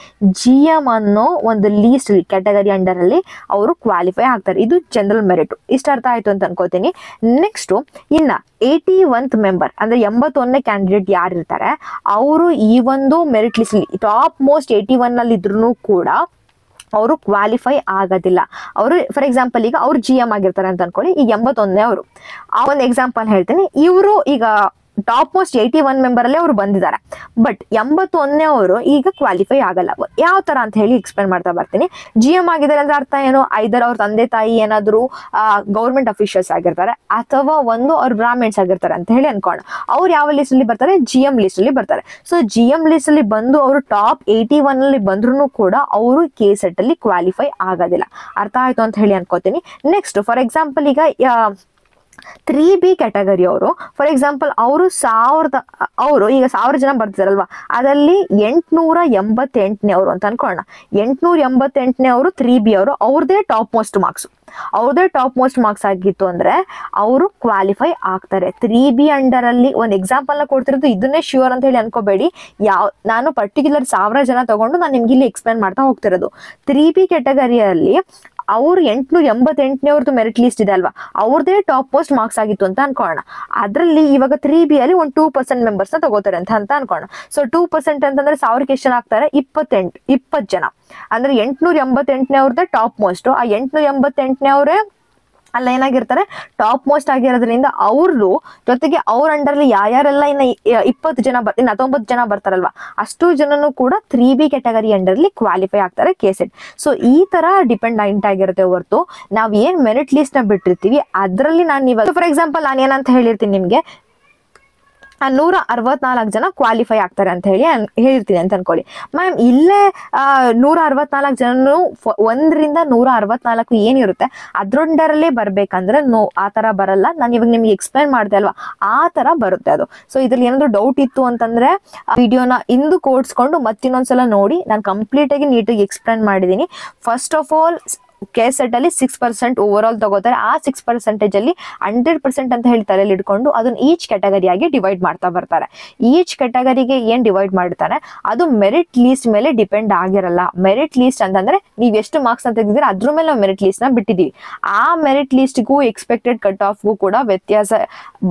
S1: ಜಿ ಎಂ ಅನ್ನೋ ಒಂದು ಲೀಸ್ಟಲ್ಲಿ ಕೆಟಗರಿ ಅಲ್ಲಿ ಅವರು ಕ್ವಾಲಿಫೈ ಆಗ್ತಾರೆ ಇದು ಜನರಲ್ ಮೆರಿಟ್ ಇಷ್ಟ ಅರ್ಥ ಆಯ್ತು ಅಂತ ಅನ್ಕೋತೀನಿ ನೆಕ್ಸ್ಟ್ ಇನ್ನ ಏಟಿ ಒಂತ್ ಮೆಂಬರ್ ಅಂದ್ರೆ ಎಂಬತ್ತೊಂದನೇ ಕ್ಯಾಂಡಿಡೇಟ್ ಯಾರು ಇರ್ತಾರೆ ಅವರು ಈ ಒಂದು merit list top most eighty one ಅಲ್ಲಿ ಇದ್ರು ಕೂಡ ಅವರು ಕ್ವಾಲಿಫೈ ಆಗೋದಿಲ್ಲ ಅವರು ಫಾರ್ ಎಕ್ಸಾಂಪಲ್ ಈಗ ಅವ್ರು ಜಿ ಎಮ್ ಆಗಿರ್ತಾರೆ ಅಂತ ಅನ್ಕೊಳ್ಳಿ ಈಗ ಎಂಬತ್ತೊಂದನೇ ಅವರು ಆ ಒಂದು ಎಕ್ಸಾಂಪಲ್ ಹೇಳ್ತೀನಿ ಇವರು ಈಗ top most eighty one member ಅಲ್ಲಿ ಅವರು ಬಂದಿದ್ದಾರೆ ಬಟ್ ಎಂಬತ್ತೊಂದನೇ ಅವರು ಈಗ ಕ್ವಾಲಿಫೈ ಆಗಲ್ಲ ಯಾವ ತರ ಅಂತ ಹೇಳಿ ಎಕ್ಸ್ಪ್ಲೇನ್ ಮಾಡ್ತಾ ಬರ್ತೀನಿ ಜಿ ಎಂ ಆಗಿದ್ದಾರೆ ಅಂದ್ರೆ ಅರ್ಥ ಏನು ಐದರ್ ಅವ್ರ ತಂದೆ ತಾಯಿ ಏನಾದ್ರು ಗೌರ್ಮೆಂಟ್ ಅಫಿಷಿಯಲ್ಸ್ ಆಗಿರ್ತಾರೆ ಅಥವಾ ಒಂದು ಅವ್ರ ಬ್ರಾಹ್ಮಣ್ಸ್ ಆಗಿರ್ತಾರೆ ಅಂತ ಹೇಳಿ ಅನ್ಕೊಂಡು ಅವ್ರು ಯಾವ ಲಿಸ್ಟ್ ಅಲ್ಲಿ ಬರ್ತಾರೆ ಜಿ ಎಂ ಲಿಸ್ಟ್ ಅಲ್ಲಿ ಬರ್ತಾರೆ ಸೊ ಜಿ ಎಂ ಲಿಸ್ಟ್ ಅಲ್ಲಿ ಬಂದು ಅವರು ಟಾಪ್ ಏಯ್ಟಿ ಒನ್ ಅಲ್ಲಿ ಬಂದ್ರು ಕೂಡ ಅವರು ಕೆ ಸೆಟ್ ಅಲ್ಲಿ ಕ್ವಾಲಿಫೈ ಆಗೋದಿಲ್ಲ ಅರ್ಥ ಆಯ್ತು ಅಂತ ಹೇಳಿ ಅನ್ಕೋತೀನಿ ನೆಕ್ಸ್ಟ್ ಫಾರ್ ಎಕ್ಸಾಂಪಲ್ ಈಗ ತ್ರೀ ಬಿ ಕ್ಯಾಟಗರಿ ಅವರು ಫಾರ್ ಎಕ್ಸಾಂಪಲ್ ಅವರು ಸಾವಿರದ ಅವರು ಈಗ ಸಾವಿರ ಜನ ಬರ್ತಾರಲ್ವಾ ಅದರಲ್ಲಿ ಎಂಟುನೂರ ಎಂಬತ್ತೆಂಟನೇ ಅವರು ಅಂತ ಅನ್ಕೊಳ್ಳೋಣ ಎಂಟುನೂರ ಎಂಬತ್ತೆಂಟನೇ ಅವರು ತ್ರೀ ಬಿ ಅವರು ಅವ್ರದೇ ಟಾಪ್ ಮೋಸ್ಟ್ ಮಾರ್ಕ್ಸ್ ಅವ್ರದೇ ಟಾಪ್ ಮೋಸ್ಟ್ ಮಾರ್ಕ್ಸ್ ಆಗಿತ್ತು ಅಂದ್ರೆ ಅವರು ಕ್ವಾಲಿಫೈ ಆಗ್ತಾರೆ ತ್ರೀ ಬಿ ಅಂಡರ್ ಅಲ್ಲಿ ಒಂದು ಎಕ್ಸಾಂಪಲ್ನ ಕೊಡ್ತಿರೋದು ಇದನ್ನೇ ಶ್ಯೂರ್ ಅಂತ ಹೇಳಿ ಅನ್ಕೋಬೇಡಿ ಯಾವ ನಾನು ಪರ್ಟಿಕ್ಯುಲರ್ ಸಾವಿರ ಜನ ತಗೊಂಡು ನಾನು ನಿಮ್ಗೆ ಇಲ್ಲಿ ಎಕ್ಸ್ಪ್ಲೇನ್ ಮಾಡ್ತಾ ಹೋಗ್ತಿರೋದು ತ್ರೀ ಬಿ ಕ್ಯಾಟಗರಿಯಲ್ಲಿ ಅವ್ರು ಎಂಬತ್ತೆಂಟನೇ ಎಂಬತ್ತೆಂಟನೇವ್ರದ್ದು ಮೆರಿಟ್ ಲೀಸ್ಟ್ ಇದೆ ಅಲ್ವಾ ಅವ್ರದೇ ಟಾಪ್ ಪೋಸ್ಟ್ ಮಾರ್ಕ್ಸ್ ಆಗಿತ್ತು ಅಂತ ಅನ್ಕೋಣ ಅದರಲ್ಲಿ ಇವಾಗ ತ್ರೀ ಬಿ ಅಲ್ಲಿ ಒಂದು ಟೂ ಪರ್ಸೆಂಟ್ ಮೆಂಬರ್ಸ್ನ ತಗೋತಾರೆ ಅಂತ ಅಂತ ಅನ್ಕೋಣ ಸೊ ಟೂ ಪರ್ಸೆಂಟ್ ಅಂತಂದ್ರೆ ಸಾವಿರಕ್ಕೆ ಎಷ್ಟು ಜನ ಆಗ್ತಾರೆ ಇಪ್ಪತ್ತೆಂಟು ಇಪ್ಪತ್ತು ಜನ ಅಂದ್ರೆ ಎಂಟ್ನೂರ ಎಂಬತ್ತೆಂಟನೇ ಅವ್ರದ್ದೇ ಟಾಪ್ ಮೋಸ್ಟ್ ಆ ಎಂಟ್ನೂರ ಎಂಬತ್ತೆಂಟನೇ ಅವರೇ ಅಲ್ಲ ಏನಾಗಿರ್ತಾರೆ ಟಾಪ್ ಮೋಸ್ಟ್ ಆಗಿರೋದ್ರಿಂದ ಅವ್ರು ಜೊತೆಗೆ ಅವ್ರ ಅಂಡರ್ಲಿ ಯಾರೆಲ್ಲ ಇನ್ನ ಇಪ್ಪತ್ತು ಜನ ಬರ್ ಇನ್ನು ಹತ್ತೊಂಬತ್ತು ಜನ ಬರ್ತಾರಲ್ವಾ ಅಷ್ಟು ಜನನು ಕೂಡ ತ್ರೀ ಬಿ ಕೆಟಗರಿ ಅಂಡರ್ಲಿ ಕ್ವಾಲಿಫೈ ಆಗ್ತಾರೆ ಕೆ ಸೊ ಈ ತರ ಡಿಪೆಂಡೆಂಟ್ ಆಗಿರುತ್ತೆ ಹೊರತು ನಾವು ಏನ್ ಮೆರಿಟ್ ಲಿಸ್ಟ್ ನ ಬಿಟ್ಟಿರ್ತೀವಿ ಅದರಲ್ಲಿ ನಾನು ಇವಾಗ ಫಾರ್ ಎಕ್ಸಾಂಪಲ್ ನಾನು ಏನಂತ ಹೇಳಿರ್ತೀನಿ ನಿಮ್ಗೆ ನೂರ ಅರವತ್ನಾಲ್ಕು ಜನ ಕ್ವಾಲಿಫೈ ಆಗ್ತಾರೆ ಅಂತ ಹೇಳಿ ಹೇಳಿರ್ತೀನಿ ಅಂತ ಅನ್ಕೊಳ್ಳಿ ಮ್ಯಾಮ್ ಇಲ್ಲೇ ನೂರ ಅರವತ್ನಾಲ್ಕು ಜನನು ಒಂದರಿಂದ ನೂರ ಅರವತ್ನಾಲ್ಕು ಏನಿರುತ್ತೆ ಅದ್ರೊಂದರಲ್ಲೇ ಬರ್ಬೇಕಂದ್ರೆ ನೋ ಆ ಥರ ಬರಲ್ಲ ನಾನು ಇವಾಗ ನಿಮ್ಗೆ ಎಕ್ಸ್ಪ್ಲೈನ್ ಮಾಡಿದೆ ಅಲ್ವಾ ಆ ಥರ ಬರುತ್ತೆ ಅದು ಸೊ ಇದ್ರಲ್ಲಿ ಏನಾದ್ರು ಡೌಟ್ ಇತ್ತು ಅಂತಂದ್ರೆ ವಿಡಿಯೋನ ಇಂದು ಕೋಡ್ಸ್ಕೊಂಡು ಮತ್ತಿನ್ನೊಂದ್ಸಲ ನೋಡಿ ನಾನು ಕಂಪ್ಲೀಟಾಗಿ ನೀಟಾಗಿ ಎಕ್ಸ್ಪ್ಲೈನ್ ಮಾಡಿದ್ದೀನಿ first of all K S ಅಲ್ಲಿ ಸಿಕ್ಸ್ ಪರ್ಸೆಂಟ್ ಓವರ್ ಆಲ್ ತಗೋತಾರೆ ಆ ಸಿಕ್ಸ್ ಪರ್ಸೆಂಟೇಜ್ ಅಲ್ಲಿ ಹಂಡ್ರೆಡ್ ಪರ್ಸೆಂಟ್ ಅಂತ ಹೇಳ್ತಾರೆ ಇಟ್ಕೊಂಡು ಅದನ್ನ ಈಚ್ ಕೆಟಗರಿಯಾಗಿ ಡಿವೈಡ್ ಮಾಡ್ತಾ ಬರ್ತಾರೆ ಈಚ್ ಕೆಟಗರಿಗೆ ಏನ್ ಡಿವೈಡ್ ಮಾಡ್ತಾರೆ ಅದು ಮೆರಿಟ್ ಲೀಸ್ಟ್ ಮೇಲೆ ಡಿಪೆಂಡ್ ಆಗಿರಲ್ಲ ಮೆರಿಟ್ ಲೀಸ್ಟ್ ಅಂತಂದ್ರೆ ನೀವು ಎಷ್ಟು ಮಾರ್ಕ್ಸ್ ಅಂತ ತೆಗೆದಿದ್ರೆ ಅದ್ರ ಮೇಲೆ ನಾವು ಮೆರಿಟ್ ಲೀಸ್ಟ್ ನ ಬಿಟ್ಟಿದೀವಿ ಆ ಮೆರಿಟ್ ಲೀಸ್ಟ್ಗೂ ಎಕ್ಸ್ಪೆಕ್ಟೆಡ್ ಕಟ್ ಆಫ್ಗೂ ಕೂಡ ವ್ಯತ್ಯಾಸ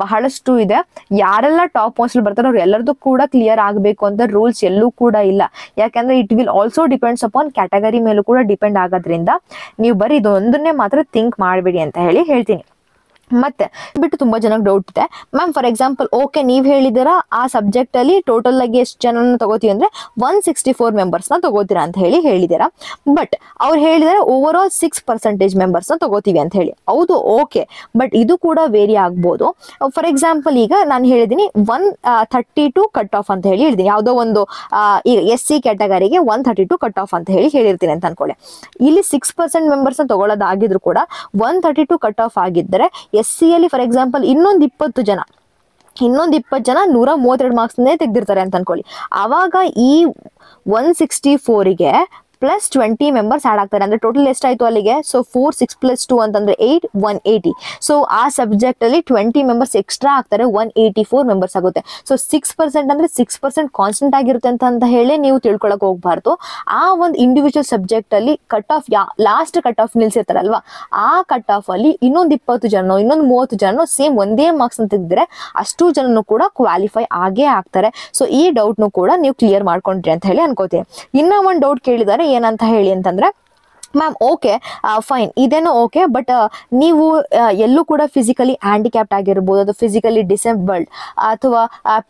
S1: ಬಹಳಷ್ಟು ಇದೆ ಯಾರೆಲ್ಲ ಟಾಪ್ ಮೋಸ್ಟ್ ಬರ್ತಾರೆ ಅವ್ರು ಎಲ್ಲರದು ಕೂಡ ಕ್ಲಿಯರ್ ಆಗಬೇಕು ಅಂತ ರೂಲ್ಸ್ ಎಲ್ಲೂ ಕೂಡ ಇಲ್ಲ ಯಾಕಂದ್ರೆ it will also depends upon category ಮೇಲೂ ಕೂಡ ಡಿಪೆಂಡ್ ಆಗೋದ್ರಿಂದ ನೀವು ಬರೀ ಇದೊಂದನ್ನೇ ಮಾತ್ರ ಥಿಂಕ್ ಮಾಡಬೇಡಿ ಅಂತ ಹೇಳಿ ಹೇಳ್ತೀನಿ ಮತ್ತೆ ಬಿಟ್ಟು ತುಂಬಾ ಜನಕ್ಕೆ ಡೌಟ್ ಇದೆ ಮ್ಯಾಮ್ ಫಾರ್ ಎಕ್ಸಾಂಪಲ್ ಓಕೆ ನೀವು ಹೇಳಿದಿರ ಆ ಸಬ್ಜೆಕ್ಟ್ ಅಲ್ಲಿ ಟೋಟಲ್ ಆಗಿ ಎಷ್ಟು ಜನನ ತಗೋತೀವಿ ಅಂದ್ರೆ ಒನ್ ಸಿಕ್ಸ್ಟಿ ಫೋರ್ ನ ತಗೋತೀರಾ ಅಂತ ಹೇಳಿ ಹೇಳಿದಿರ ಬಟ್ ಅವ್ರು ಹೇಳಿದರೆ ಓವರ್ ಆಲ್ ಸಿಕ್ಸ್ ಪರ್ಸೆಂಟೇಜ್ ನ ತಗೋತೀವಿ ಅಂತ ಹೇಳಿ ಹೌದು ಓಕೆ ಬಟ್ ಇದು ಕೂಡ ವೇರಿ ಆಗ್ಬೋದು ಫಾರ್ ಎಕ್ಸಾಂಪಲ್ ಈಗ ನಾನು ಹೇಳಿದೀನಿ one thirty two cut off ಅಂತ ಹೇಳಿ ಹೇಳಿದೀನಿ ಯಾವುದೋ ಒಂದು ಈಗ ಎಸ್ ಸಿ ಕ್ಯಾಟಗರಿಗೆ one thirty two cut off ಅಂತ ಹೇಳಿ ಹೇಳಿರ್ತೀನಿ ಅಂತ ಅನ್ಕೊಳ್ಳಿ ಇಲ್ಲಿ ಸಿಕ್ಸ್ ಪರ್ಸೆಂಟ್ ನ ತಗೊಳ್ಳೋದಾಗಿದ್ರು ಕೂಡ one thirty two cut off ಆಗಿದ್ದರೆ ಎಸ್ ಸಿಯಲ್ಲಿ ಫಾರ್ ಎಕ್ಸಾಂಪಲ್ ಇನ್ನೊಂದು ಇಪ್ಪತ್ತು ಜನ ಇನ್ನೊಂದು ಇಪ್ಪತ್ತು ಜನ ನೂರ ಮೂವತ್ತೆರಡು ಮಾರ್ಕ್ಸ್ನೇ ತೆಗೆದಿರ್ತಾರೆ ಅಂತ ಅನ್ಕೊಳ್ಳಿ ಅವಾಗ ಈ ಒನ್ ಸಿಕ್ಸ್ಟಿ ಫೋರಿಗೆ ಪ್ಲಸ್ ಟ್ವೆಂಟಿ ಮೆಂಬರ್ಸ್ ಆಡ್ ಆಗ್ತಾರೆ ಅಂದರೆ ಟೋಟಲ್ ಎಷ್ಟಾಯಿತು ಅಲ್ಲಿಗೆ so four six plus two ಅಂತಂದರೆ ಏಯ್ಟ್ ಒನ್ ಏಯ್ಟಿ ಸೊ ಆ ಸಬ್ಜೆಕ್ಟಲ್ಲಿ ಟ್ವೆಂಟಿ ಮೆಂಬರ್ಸ್ ಎಕ್ಸ್ಟ್ರಾ ಆಗ್ತಾರೆ ಒನ್ ಏಯ್ಟಿ ಫೋರ್ ಮೆಂಬರ್ಸ್ ಆಗುತ್ತೆ ಸೊ ಸಿಕ್ಸ್ ಪರ್ಸೆಂಟ್ ಅಂದರೆ ಸಿಕ್ಸ್ ಪರ್ಸೆಂಟ್ ಕಾನ್ಸ್ಟೆಂಟ್ ಆಗಿರುತ್ತೆ ಅಂತ ಹೇಳಿ ನೀವು ತಿಳ್ಕೊಳಕ್ಕೆ ಹೋಗಬಾರ್ದು ಆ ಒಂದು ಇಂಡಿವಿಜುವಲ್ ಸಬ್ಜೆಕ್ಟಲ್ಲಿ ಕಟ್ ಆಫ್ ಯಾ ಲಾಸ್ಟ್ ಕಟ್ ಆಫ್ ನಿಲ್ಸಿರ್ತಾರಲ್ವಾ ಆ ಕಟ್ ಆಫ್ ಅಲ್ಲಿ ಇನ್ನೊಂದು ಇಪ್ಪತ್ತು ಜನ ಇನ್ನೊಂದು ಮೂವತ್ತು ಜನ ಸೇಮ್ ಒಂದೇ ಮಾರ್ಕ್ಸ್ ಅಂತ ಇದ್ದರೆ ಅಷ್ಟು ಜನನು ಕೂಡ ಕ್ವಾಲಿಫೈ ಆಗೇ ಆಗ್ತಾರೆ ಸೊ ಈ ಡೌಟ್ನು ಕೂಡ ನೀವು ಕ್ಲಿಯರ್ ಮಾಡ್ಕೊಂಡ್ರಿ ಅಂತ ಹೇಳಿ ಅನ್ಕೋತೀನಿ ಇನ್ನೂ ಒಂದು ಡೌಟ್ ಕೇಳಿದರೆ ಏನಂತ ಹೇಳಿ ಅಂತಂದ್ರೆ ಮ್ಯಾಮ್ ಓಕೆ ಫೈನ್ ಇದೇನೋ ಓಕೆ ಬಟ್ ನೀವು ಎಲ್ಲೂ ಕೂಡ ಫಿಸಿಕಲಿ ಹ್ಯಾಂಡಿಕ್ಯಾಪ್ ಆಗಿರ್ಬೋದು ಅಥವಾ ಫಿಸಿಕಲಿ ಡಿಸೇಬಲ್ಡ್ ಅಥವಾ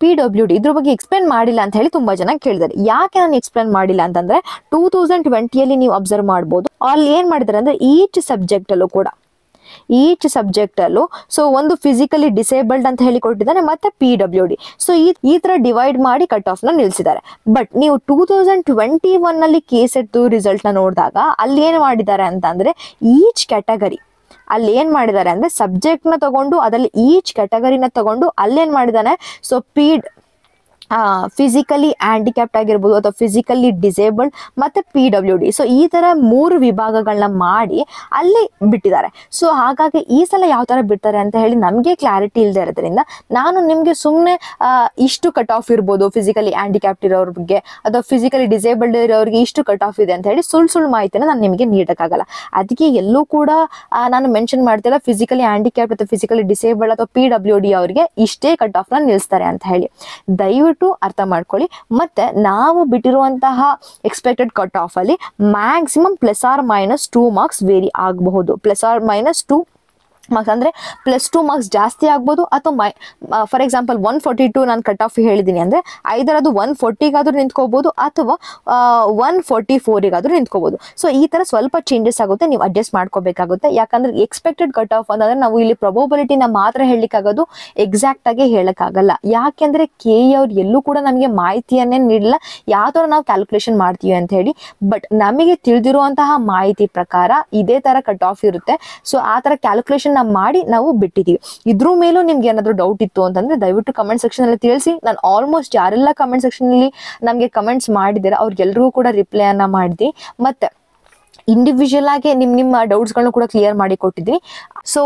S1: ಪಿ ಡಬ್ಲ್ಯೂ ಡಿ ಇದ್ರ ಬಗ್ಗೆ ಎಕ್ಸ್ಪ್ಲೇನ್ ಮಾಡಿಲ್ಲ ಅಂತ ಹೇಳಿ ತುಂಬಾ ಜನ ಕೇಳಿದ್ದಾರೆ ಯಾಕೆ ನಾನು ಎಕ್ಸ್ಪ್ಲೇನ್ ಮಾಡಿಲ್ಲ ಅಂತಂದ್ರೆ ಟೂ ತೌಸಂಡ್ ಟ್ವೆಂಟಿಯಲ್ಲಿ ನೀವು ಅಬ್ಸರ್ವ್ ಮಾಡ್ಬೋದು ಅಲ್ಲಿ ಏನು ಮಾಡಿದ್ದಾರೆ ಅಂದ್ರೆ ಈಚ್ ಸಬ್ಜೆಕ್ಟಲ್ಲೂ ಕೂಡ ಈಚ್ ಸಬ್ಜೆಕ್ಟ್ ಅಲ್ಲೂ ಸೊ ಒಂದು ಫಿಸಿಕಲಿ ಡಿಸೇಬಲ್ಡ್ ಅಂತ ಹೇಳಿ ಕೊಟ್ಟಿದ್ದಾರೆ ಮತ್ತೆ ಪಿ ಡಬ್ಲ್ಯೂ ಡಿ ಸೊ ಈ ತರ ಡಿವೈಡ್ ಮಾಡಿ ಕಟ್ ಆಫ್ ನ ನಿಲ್ಸಿದ್ದಾರೆ ಬಟ್ ನೀವು two thousand twenty one case ಕೇಸೆಟ್ದು ರಿಸಲ್ಟ್ ನ ನೋಡಿದಾಗ ಅಲ್ಲಿ ಏನ್ ಮಾಡಿದ್ದಾರೆ ಅಂತ ಅಂದ್ರೆ ಈಚ್ ಕ್ಯಾಟಗರಿ ಅಲ್ಲಿ ಏನ್ ಮಾಡಿದ್ದಾರೆ ಅಂದ್ರೆ ಸಬ್ಜೆಕ್ಟ್ ನ ತಗೊಂಡು ಅದರಲ್ಲಿ ಈಚ್ ಕ್ಯಾಟಗರಿನ ತಗೊಂಡು ಅಲ್ಲೇನ್ ಮಾಡಿದಾನೆ ಸೊ ಪಿ ಫಿಸಿಕಲಿ ಹ್ಯಾಂಡಿಕ್ಯಾಪ್ಟ್ ಆಗಿರ್ಬೋದು ಅಥವಾ ಫಿಸಿಕಲಿ ಡಿಸೇಬಲ್ಡ್ ಮತ್ತು ಪಿ ಡಬ್ಲ್ಯೂ ಡಿ ಸೊ ಈ ಥರ ಮೂರು ವಿಭಾಗಗಳನ್ನ ಮಾಡಿ ಅಲ್ಲಿ ಬಿಟ್ಟಿದ್ದಾರೆ ಸೊ ಹಾಗಾಗಿ ಈ ಸಲ ಯಾವ ಥರ ಬಿಡ್ತಾರೆ ಅಂತ ಹೇಳಿ ನಮಗೆ ಕ್ಲಾರಿಟಿ ಇಲ್ಲದೆ ಇರೋದ್ರಿಂದ ನಾನು ನಿಮಗೆ ಸುಮ್ಮನೆ ಇಷ್ಟು ಕಟ್ ಆಫ್ ಇರ್ಬೋದು ಫಿಸಿಕಲಿ ಹ್ಯಾಂಡಿಕ್ಯಾಪ್ಟ್ ಇರೋರಿಗೆ ಅಥವಾ ಫಿಸಿಕಲಿ ಡಿಸೇಬಲ್ಡ್ ಇರೋರಿಗೆ ಇಷ್ಟು ಕಟ್ ಆಫ್ ಇದೆ ಅಂತ ಹೇಳಿ ಸುಳ್ಳು ಸುಳ್ಳು ಮಾಹಿತಿನ ನಾನು ನಿಮಗೆ ನೀಡೋಕ್ಕಾಗಲ್ಲ ಅದಕ್ಕೆ ಎಲ್ಲೂ ಕೂಡ ನಾನು ಮೆನ್ಷನ್ ಮಾಡ್ತಿಲ್ಲ ಫಿಸಿಕಲಿ ಹ್ಯಾಂಡಿಕ್ಯಾಪ್ಟ್ ಅಥವಾ ಫಿಸಿಕಲಿ ಡಿಸೇಬಲ್ಡ್ ಅಥವಾ ಪಿ ಡಬ್ಲ್ಯೂ ಡಿ ಅವರಿಗೆ ಇಷ್ಟೇ ಕಟ್ ಆಫ್ನ ನಿಲ್ಲಿಸ್ತಾರೆ ಅಂತ ಹೇಳಿ ದಯವಿಟ್ಟು ದಯವಿಟ್ಟು ಅರ್ಥ ಮಾಡ್ಕೊಳ್ಳಿ ಮತ್ತೆ ನಾವು ಬಿಟ್ಟಿರುವಂತಹ ಎಕ್ಸ್ಪೆಕ್ಟೆಡ್ ಕಟ್ ಆಫ್ ಅಲ್ಲಿ maximum plus or minus two marks vary ಆಗಬಹುದು plus or minus two marks ಅಂದರೆ ಪ್ಲಸ್ ಟು ಮಾರ್ಕ್ಸ್ ಜಾಸ್ತಿ ಆಗ್ಬೋದು ಅಥವಾ my for example one forty two ನಾನು ಕಟ್ ಆಫ್ ಹೇಳಿದ್ದೀನಿ ಅಂದರೆ ಐದರದು ಒನ್ ಫೋರ್ಟಿಗಾದರೂ ನಿಂತ್ಕೋಬೋದು ಅಥವಾ ಒನ್ ಫೋರ್ಟಿ ಫೋರಿಗಾದರೂ ನಿಂತ್ಕೋಬೋದು ಸೊ ಈ ಥರ ಸ್ವಲ್ಪ ಚೇಂಜಸ್ ಆಗುತ್ತೆ ನೀವು ಅಡ್ಜಸ್ಟ್ ಮಾಡ್ಕೋಬೇಕಾಗುತ್ತೆ ಯಾಕಂದರೆ ಎಕ್ಸ್ಪೆಕ್ಟೆಡ್ ಕಟ್ ಆಫ್ ಅಂತಂದರೆ ನಾವು ಇಲ್ಲಿ ಪ್ರೊಬಬಿಲಿಟಿನ ಮಾತ್ರ ಹೇಳಲಿಕ್ಕಾಗೋದು ಎಕ್ಸಾಕ್ಟಾಗಿ ಹೇಳೋಕ್ಕಾಗಲ್ಲ ಯಾಕೆಂದರೆ ಕೆ e ಅವ್ರು ಎಲ್ಲೂ ಕೂಡ ನಮಗೆ ಮಾಹಿತಿಯನ್ನೇ ನೀಡಲ್ಲ ಯಾವ ನಾವು ಕ್ಯಾಲ್ಕುಲೇಷನ್ ಮಾಡ್ತೀವಿ ಅಂತ ಹೇಳಿ ಬಟ್ ನಮಗೆ ತಿಳಿದಿರುವಂತಹ ಮಾಹಿತಿ ಪ್ರಕಾರ ಇದೇ ಥರ ಕಟ್ ಆಫ್ ಇರುತ್ತೆ ಸೊ ಆ ಥರ ಕ್ಯಾಲ್ಕುಲೇಷನ್ ಮಾಡಿ ನಾವು ಬಿಟ್ಟಿದ್ದೀವಿ ಇದ್ರ ಮೇಲೂ ನಿಮ್ಗೆ ಏನಾದ್ರು ಡೌಟ್ ಇತ್ತು ಅಂತಂದ್ರೆ ದಯವಿಟ್ಟು ಕಮೆಂಟ್ ಸೆಕ್ಷನ್ ಅಲ್ಲಿ ತಿಳಿಸಿ ನಾನು ಆಲ್ಮೋಸ್ಟ್ ಯಾರೆಲ್ಲ ಕಮೆಂಟ್ ಸೆಕ್ಷನ್ ಅಲ್ಲಿ ನಮಗೆ ಕಮೆಂಟ್ಸ್ ಮಾಡಿದ್ದಾರೆ ಅವ್ರಿಗೆಲ್ರಿಗೂ ಕೂಡ ರಿಪ್ಲೈ ಅನ್ನ ಮಾಡಿದೆ ಮತ್ತೆ ಇಂಡಿವಿಜುವಲ್ ಆಗಿ ನಿಮ್ ನಿಮ್ಮ ಡೌಟ್ಸ್ಗಳನ್ನ ಕೂಡ ಕ್ಲಿಯರ್ ಮಾಡಿ ಕೊಟ್ಟಿದ್ದೀನಿ ಸೊ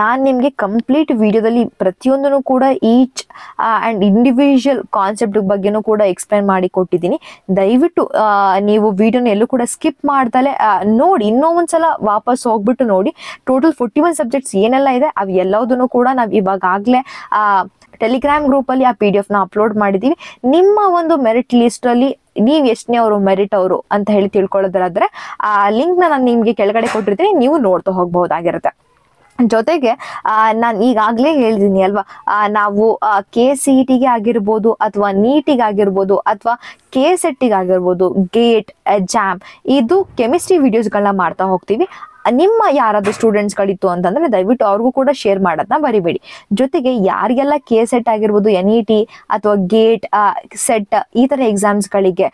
S1: ನಾನು ನಿಮಗೆ ಕಂಪ್ಲೀಟ್ ವಿಡಿಯೋದಲ್ಲಿ ಪ್ರತಿಯೊಂದನ್ನು ಕೂಡ ಈಚ್ ಅಂಡ್ ಇಂಡಿವಿಜುವಲ್ ಕಾನ್ಸೆಪ್ಟ್ ಬಗ್ಗೆನೂ ಕೂಡ ಎಕ್ಸ್ಪ್ಲೈನ್ ಮಾಡಿ ಕೊಟ್ಟಿದ್ದೀನಿ ದಯವಿಟ್ಟು ನೀವು ವಿಡಿಯೋನ ಎಲ್ಲೂ ಕೂಡ ಸ್ಕಿಪ್ ಮಾಡ್ದಲೆ ನೋಡಿ ಇನ್ನೂ ಒಂದ್ಸಲ ವಾಪಸ್ ಹೋಗ್ಬಿಟ್ಟು ನೋಡಿ ಟೋಟಲ್ ಫೋರ್ಟಿ ಒನ್ ಸಬ್ಜೆಕ್ಟ್ಸ್ ಏನೆಲ್ಲ ಇದೆ ಅವು ಎಲ್ಲದನ್ನು ಕೂಡ ನಾವು ಇವಾಗಾಗಲೇ ಟೆಲಿಗ್ರಾಮ್ ಗ್ರೂಪಲ್ಲಿ ಆ ಪಿ ಡಿ ನ ಅಪ್ಲೋಡ್ ಮಾಡಿದೀವಿ ನಿಮ್ಮ ಒಂದು ಮೆರಿಟ್ ಲಿಸ್ಟಲ್ಲಿ ನೀವು ಎಷ್ಟನೇ ಅವರು ಮೆರಿಟ್ ಅವರು ಅಂತ ಹೇಳಿ ತಿಳ್ಕೊಳ್ಳೋದ್ರಾದ್ರೆ ಆ ಲಿಂಕ್ ನ ನಾನು ನಿಮ್ಗೆ ಕೆಳಗಡೆ ಕೊಟ್ಟಿರ್ತೀನಿ ನೀವು ನೋಡ್ತಾ ಹೋಗ್ಬಹುದಾಗಿರುತ್ತೆ ಜೊತೆಗೆ ನಾನು ಈಗಾಗಲೇ ಹೇಳಿದೀನಿ ಅಲ್ವಾ ನಾವು ಕೆ ಸಿ ಇ ಟಿಗೆ ಆಗಿರ್ಬೋದು ಅಥವಾ ನೀಟಿಗೆ ಆಗಿರ್ಬೋದು ಅಥವಾ ಕೆ ಸೆಟ್ಟಿಗೆ ಆಗಿರ್ಬೋದು ಗೇಟ್ ಜಾಮ್ ಇದು ಕೆಮಿಸ್ಟ್ರಿ ವಿಡಿಯೋಸ್ಗಳನ್ನ ಮಾಡ್ತಾ ಹೋಗ್ತೀವಿ ನಿಮ್ಮ ಯಾರಾದ್ರೂ ಸ್ಟೂಡೆಂಟ್ಸ್ ಗಳಿತ್ತು ಅಂತಂದ್ರೆ ದಯವಿಟ್ಟು ಅವ್ರಿಗೂ ಕೂಡ ಶೇರ್ ಮಾಡೋದನ್ನ ಬರಿಬೇಡಿ ಜೊತೆಗೆ ಯಾರಿಗೆಲ್ಲ ಕೆ ಸೆಟ್ ಆಗಿರ್ಬೋದು ಎನ್ ಇ ಟಿ ಅಥವಾ ಗೇಟ್ ಸೆಟ್ ಈ ತರ ಎಕ್ಸಾಮ್ಸ್ ಗಳಿಗೆ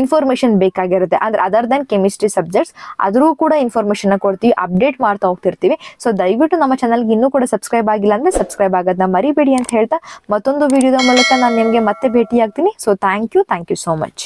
S1: ಇನ್ಫಾರ್ಮೇಶನ್ ಬೇಕಾಗಿರುತ್ತೆ ಅಂದ್ರೆ ಅದರ್ ದನ್ ಕೆಮಿಸ್ಟ್ರಿ ಸಬ್ಜೆಕ್ಟ್ಸ್ ಅದ್ರೂ ಕೂಡ ಇನ್ಫಾರ್ಮೇಶನ್ ಕೊಡ್ತೀವಿ ಅಪ್ಡೇಟ್ ಮಾಡ್ತಾ ಹೋಗ್ತಿರ್ತೀವಿ ಸೊ ದಯವಿಟ್ಟು ನಮ್ಮ ಚಾನಲ್ಗೆ ಇನ್ನೂ ಕೂಡ ಸಬ್ಸ್ಕ್ರೈಬ್ ಆಗಿಲ್ಲ ಅಂದ್ರೆ ಸಬ್ಸ್ಕ್ರೈಬ್ ಆಗೋದನ್ನ ಮರಿಬೇಡಿ ಅಂತ ಹೇಳ್ತಾ ಮತ್ತೊಂದು ವಿಡಿಯೋದ ಮೂಲಕ ನಾನು ನಿಮಗೆ ಮತ್ತೆ ಭೇಟಿಯಾಗ್ತೀನಿ so thank you thank you so much